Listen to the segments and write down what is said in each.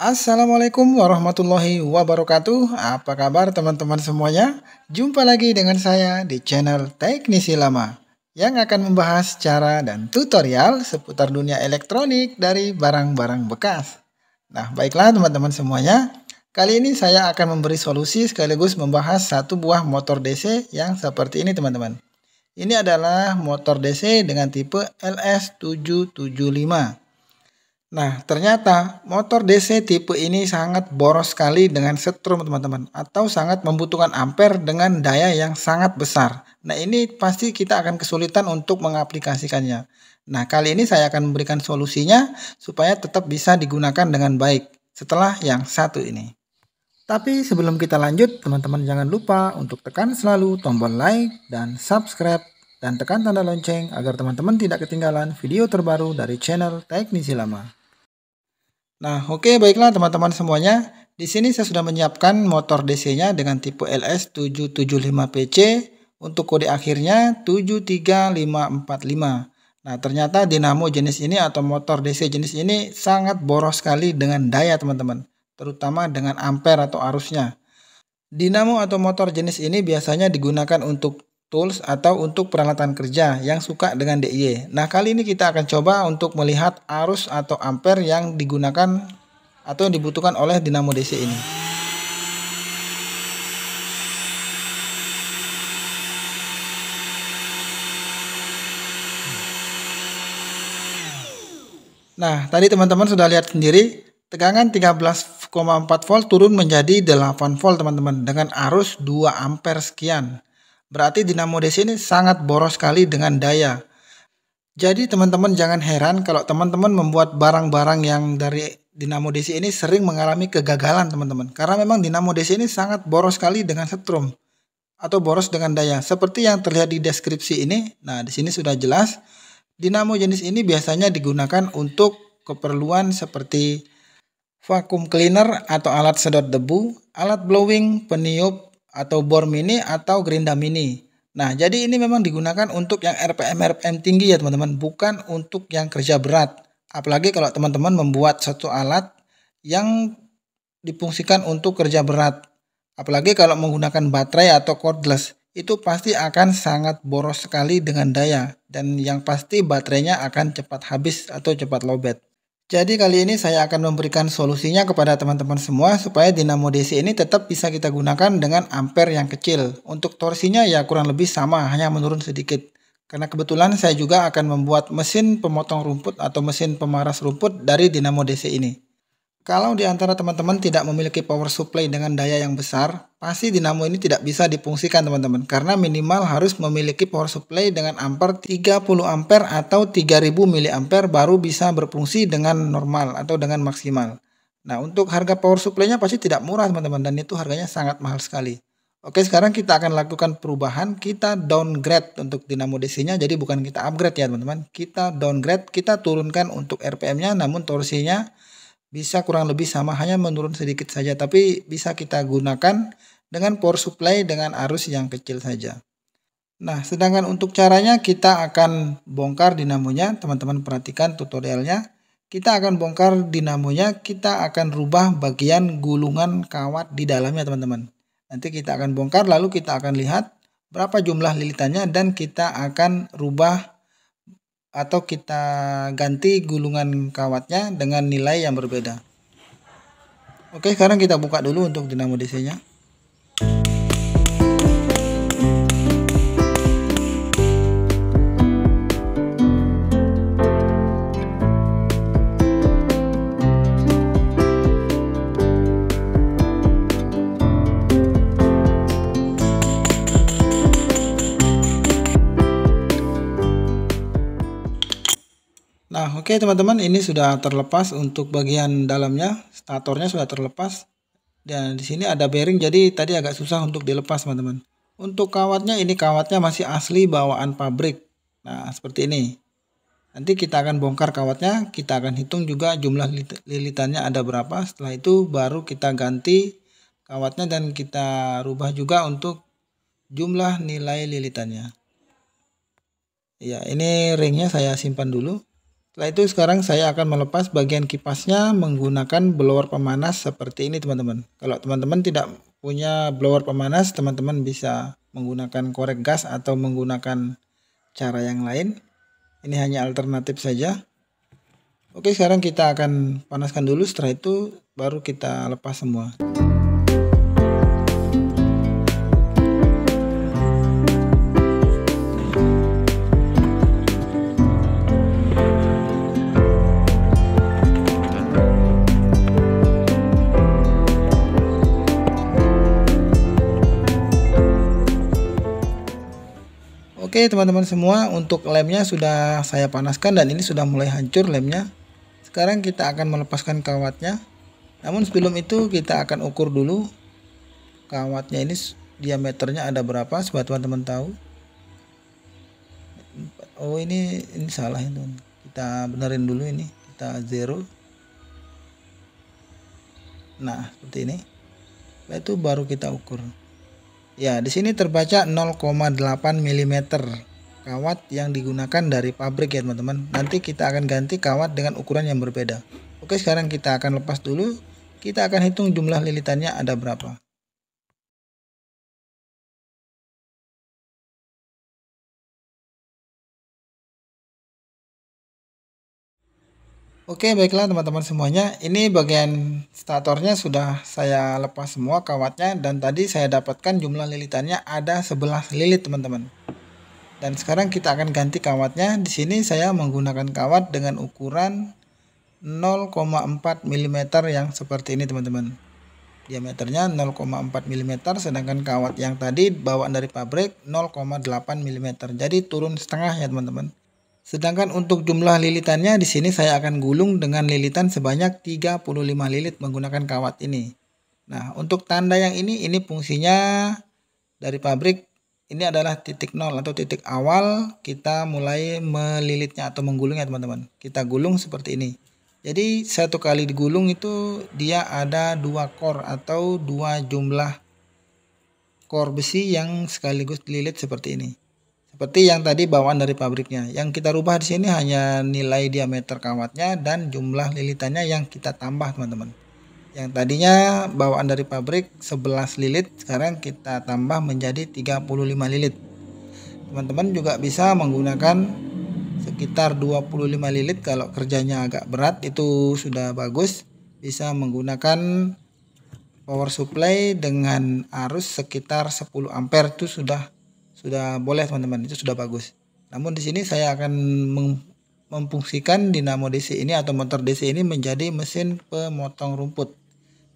Assalamualaikum warahmatullahi wabarakatuh Apa kabar teman-teman semuanya? Jumpa lagi dengan saya di channel Teknisi Lama Yang akan membahas cara dan tutorial seputar dunia elektronik dari barang-barang bekas Nah baiklah teman-teman semuanya Kali ini saya akan memberi solusi sekaligus membahas satu buah motor DC yang seperti ini teman-teman Ini adalah motor DC dengan tipe LS775 Nah, ternyata motor DC tipe ini sangat boros sekali dengan setrum teman-teman atau sangat membutuhkan ampere dengan daya yang sangat besar. Nah, ini pasti kita akan kesulitan untuk mengaplikasikannya. Nah, kali ini saya akan memberikan solusinya supaya tetap bisa digunakan dengan baik setelah yang satu ini. Tapi sebelum kita lanjut, teman-teman jangan lupa untuk tekan selalu tombol like dan subscribe dan tekan tanda lonceng agar teman-teman tidak ketinggalan video terbaru dari channel Teknisi Lama. Nah, oke okay, baiklah teman-teman semuanya. Di sini saya sudah menyiapkan motor DC-nya dengan tipe LS775PC untuk kode akhirnya 73545. Nah, ternyata dinamo jenis ini atau motor DC jenis ini sangat boros sekali dengan daya, teman-teman, terutama dengan ampere atau arusnya. Dinamo atau motor jenis ini biasanya digunakan untuk tools atau untuk peralatan kerja yang suka dengan DIY. Nah, kali ini kita akan coba untuk melihat arus atau ampere yang digunakan atau yang dibutuhkan oleh dinamo DC ini. Nah, tadi teman-teman sudah lihat sendiri tegangan 13,4 volt turun menjadi 8 volt teman-teman dengan arus 2 ampere sekian. Berarti dinamo di ini sangat boros sekali dengan daya. Jadi teman-teman jangan heran kalau teman-teman membuat barang-barang yang dari dinamo DC ini sering mengalami kegagalan teman-teman. Karena memang dinamo DC ini sangat boros sekali dengan setrum atau boros dengan daya. Seperti yang terlihat di deskripsi ini. Nah, di sini sudah jelas dinamo jenis ini biasanya digunakan untuk keperluan seperti vakum cleaner atau alat sedot debu, alat blowing, peniup atau bor mini atau gerinda mini. Nah, jadi ini memang digunakan untuk yang RPM RPM tinggi ya teman-teman, bukan untuk yang kerja berat. Apalagi kalau teman-teman membuat satu alat yang difungsikan untuk kerja berat. Apalagi kalau menggunakan baterai atau cordless, itu pasti akan sangat boros sekali dengan daya dan yang pasti baterainya akan cepat habis atau cepat lobet. Jadi kali ini saya akan memberikan solusinya kepada teman-teman semua supaya dinamo DC ini tetap bisa kita gunakan dengan ampere yang kecil. Untuk torsinya ya kurang lebih sama, hanya menurun sedikit. Karena kebetulan saya juga akan membuat mesin pemotong rumput atau mesin pemaras rumput dari dinamo DC ini. Kalau di antara teman-teman tidak memiliki power supply dengan daya yang besar, pasti dinamo ini tidak bisa difungsikan teman-teman karena minimal harus memiliki power supply dengan ampere 30 ampere atau 3000 mA baru bisa berfungsi dengan normal atau dengan maksimal. Nah, untuk harga power supply-nya pasti tidak murah teman-teman dan itu harganya sangat mahal sekali. Oke, sekarang kita akan lakukan perubahan, kita downgrade untuk dinamo DC-nya jadi bukan kita upgrade ya teman-teman. Kita downgrade, kita turunkan untuk RPM-nya namun torsinya bisa kurang lebih sama hanya menurun sedikit saja tapi bisa kita gunakan dengan power supply dengan arus yang kecil saja. Nah, sedangkan untuk caranya kita akan bongkar dinamonya, teman-teman perhatikan tutorialnya. Kita akan bongkar dinamonya, kita akan rubah bagian gulungan kawat di dalamnya, teman-teman. Nanti kita akan bongkar lalu kita akan lihat berapa jumlah lilitannya dan kita akan rubah atau kita ganti gulungan kawatnya dengan nilai yang berbeda. Oke, sekarang kita buka dulu untuk dinamo DC-nya. Oke teman-teman ini sudah terlepas untuk bagian dalamnya statornya sudah terlepas dan di sini ada bearing jadi tadi agak susah untuk dilepas teman-teman. Untuk kawatnya ini kawatnya masih asli bawaan pabrik. Nah seperti ini. Nanti kita akan bongkar kawatnya, kita akan hitung juga jumlah lilitannya ada berapa. Setelah itu baru kita ganti kawatnya dan kita rubah juga untuk jumlah nilai lilitannya. Ya, ini ringnya saya simpan dulu. Setelah itu sekarang saya akan melepas bagian kipasnya menggunakan blower pemanas seperti ini teman-teman. Kalau teman-teman tidak punya blower pemanas, teman-teman bisa menggunakan korek gas atau menggunakan cara yang lain. Ini hanya alternatif saja. Oke, sekarang kita akan panaskan dulu setelah itu baru kita lepas semua. Oke teman-teman semua untuk lemnya sudah saya panaskan dan ini sudah mulai hancur lemnya. Sekarang kita akan melepaskan kawatnya. Namun sebelum itu kita akan ukur dulu kawatnya ini diameternya ada berapa supaya teman-teman tahu. Oh ini ini salah itu. Kita benerin dulu ini. Kita zero. Nah seperti ini. Lalu nah, itu baru kita ukur. Ya, di sini terbaca 0,8 mm kawat yang digunakan dari pabrik ya teman-teman. Nanti kita akan ganti kawat dengan ukuran yang berbeda. Oke, sekarang kita akan lepas dulu. Kita akan hitung jumlah lilitannya ada berapa. Oke baiklah teman-teman semuanya ini bagian statornya sudah saya lepas semua kawatnya dan tadi saya dapatkan jumlah lilitannya ada 11 lilit teman-teman dan sekarang kita akan ganti kawatnya di sini saya menggunakan kawat dengan ukuran 0,4 mm yang seperti ini teman-teman diameternya 0,4 mm sedangkan kawat yang tadi bawaan dari pabrik 0,8 mm jadi turun setengah ya teman-teman Sedangkan untuk jumlah lilitannya di sini saya akan gulung dengan lilitan sebanyak 35 lilit menggunakan kawat ini. Nah, untuk tanda yang ini ini fungsinya dari pabrik ini adalah titik nol atau titik awal kita mulai melilitnya atau menggulungnya teman-teman. Kita gulung seperti ini. Jadi satu kali digulung itu dia ada dua kor atau dua jumlah kor besi yang sekaligus dililit seperti ini seperti yang tadi bawaan dari pabriknya. Yang kita rubah di sini hanya nilai diameter kawatnya dan jumlah lilitannya yang kita tambah, teman-teman. Yang tadinya bawaan dari pabrik 11 lilit, sekarang kita tambah menjadi 35 lilit. Teman-teman juga bisa menggunakan sekitar 25 lilit kalau kerjanya agak berat itu sudah bagus. Bisa menggunakan power supply dengan arus sekitar 10 ampere itu sudah sudah boleh teman-teman itu sudah bagus namun di sini saya akan memfungsikan dinamo DC ini atau motor DC ini menjadi mesin pemotong rumput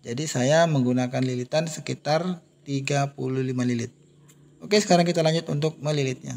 jadi saya menggunakan lilitan sekitar 35 lilit oke sekarang kita lanjut untuk melilitnya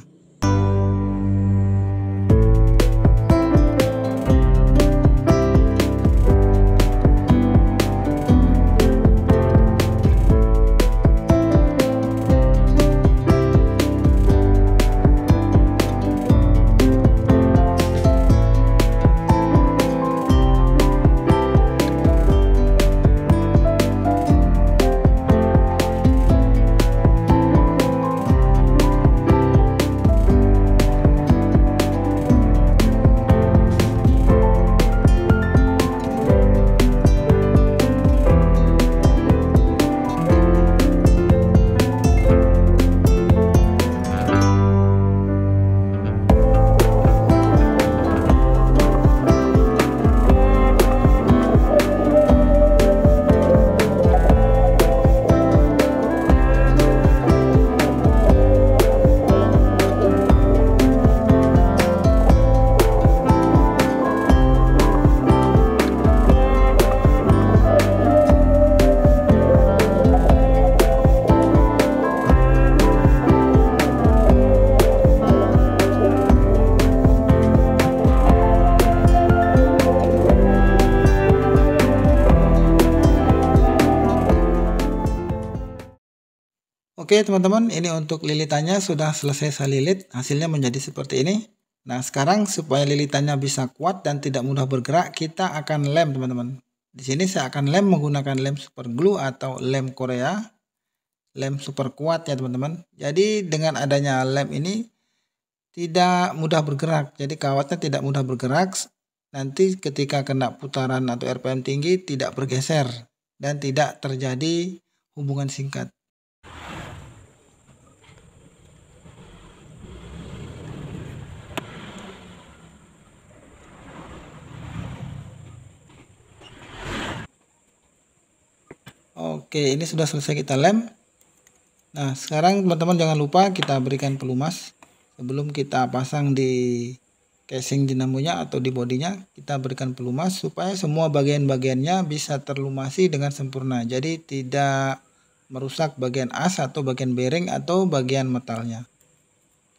Oke teman-teman, ini untuk lilitannya sudah selesai saya lilit, hasilnya menjadi seperti ini. Nah sekarang supaya lilitannya bisa kuat dan tidak mudah bergerak, kita akan lem teman-teman. Di sini saya akan lem menggunakan lem super glue atau lem Korea. Lem super kuat ya teman-teman. Jadi dengan adanya lem ini tidak mudah bergerak. Jadi kawatnya tidak mudah bergerak. Nanti ketika kena putaran atau RPM tinggi tidak bergeser dan tidak terjadi hubungan singkat. Oke, ini sudah selesai kita lem. Nah, sekarang teman-teman jangan lupa kita berikan pelumas sebelum kita pasang di casing dinamonya atau di bodinya kita berikan pelumas supaya semua bagian-bagiannya bisa terlumasi dengan sempurna jadi tidak merusak bagian as atau bagian bearing atau bagian metalnya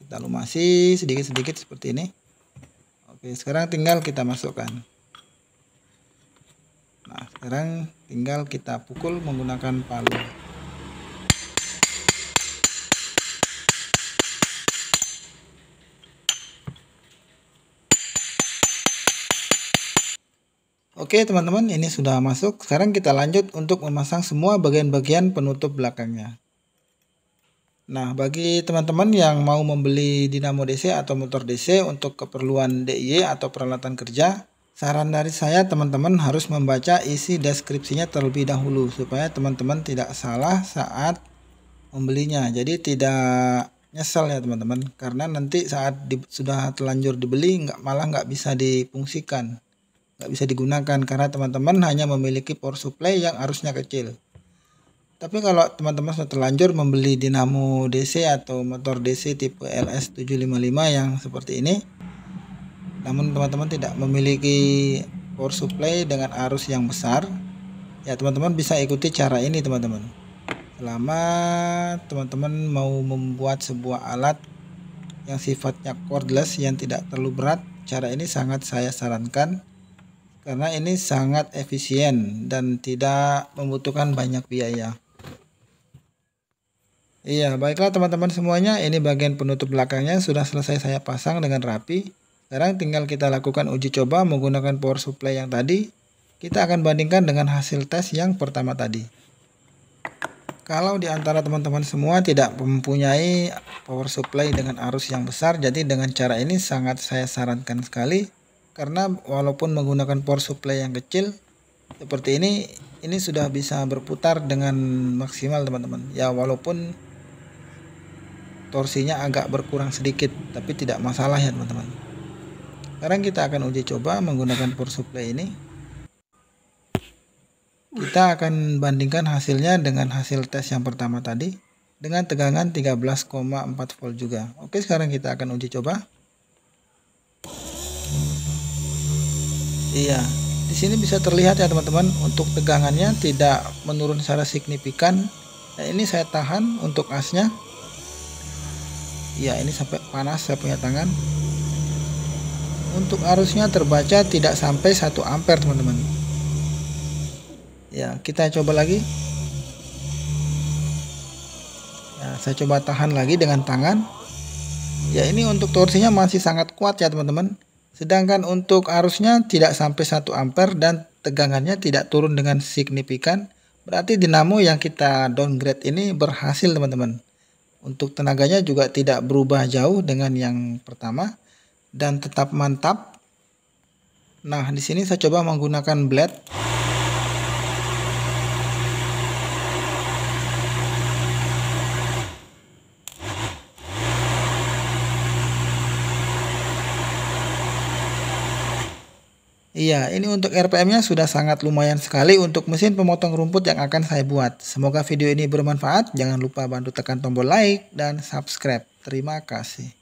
kita lumasi sedikit-sedikit seperti ini oke sekarang tinggal kita masukkan Nah, sekarang tinggal kita pukul menggunakan palu. Oke teman-teman ini sudah masuk sekarang kita lanjut untuk memasang semua bagian-bagian penutup belakangnya Nah bagi teman-teman yang mau membeli dinamo DC atau motor DC untuk keperluan DIY atau peralatan kerja Saran dari saya teman-teman harus membaca isi deskripsinya terlebih dahulu supaya teman-teman tidak salah saat membelinya. Jadi tidak nyesel ya teman-teman karena nanti saat di, sudah telanjur dibeli nggak malah nggak bisa difungsikan nggak bisa digunakan karena teman-teman hanya memiliki power supply yang arusnya kecil tapi kalau teman-teman sudah terlanjur membeli dinamo DC atau motor DC tipe LS755 yang seperti ini namun teman-teman tidak memiliki power supply dengan arus yang besar ya teman-teman bisa ikuti cara ini teman-teman selama teman-teman mau membuat sebuah alat yang sifatnya cordless yang tidak terlalu berat cara ini sangat saya sarankan karena ini sangat efisien dan tidak membutuhkan banyak biaya. Iya, baiklah teman-teman semuanya, ini bagian penutup belakangnya sudah selesai saya pasang dengan rapi. Sekarang tinggal kita lakukan uji coba menggunakan power supply yang tadi. Kita akan bandingkan dengan hasil tes yang pertama tadi. Kalau di antara teman-teman semua tidak mempunyai power supply dengan arus yang besar, jadi dengan cara ini sangat saya sarankan sekali. Karena walaupun menggunakan power supply yang kecil, seperti ini, ini sudah bisa berputar dengan maksimal teman-teman. Ya walaupun torsinya agak berkurang sedikit, tapi tidak masalah ya teman-teman. Sekarang kita akan uji coba menggunakan power supply ini. Kita akan bandingkan hasilnya dengan hasil tes yang pertama tadi dengan tegangan 13,4 volt juga. Oke, sekarang kita akan uji coba. Iya, di sini bisa terlihat ya teman-teman untuk tegangannya tidak menurun secara signifikan. Nah, ini saya tahan untuk asnya. Ya, ini sampai panas saya punya tangan untuk arusnya terbaca tidak sampai 1 ampere teman-teman ya kita coba lagi ya, saya coba tahan lagi dengan tangan ya ini untuk torsinya masih sangat kuat ya teman-teman sedangkan untuk arusnya tidak sampai 1 ampere dan tegangannya tidak turun dengan signifikan berarti dinamo yang kita downgrade ini berhasil teman-teman untuk tenaganya juga tidak berubah jauh dengan yang pertama dan tetap mantap. Nah, di sini saya coba menggunakan blade. Iya, ini untuk RPM-nya sudah sangat lumayan sekali untuk mesin pemotong rumput yang akan saya buat. Semoga video ini bermanfaat. Jangan lupa bantu tekan tombol like dan subscribe. Terima kasih.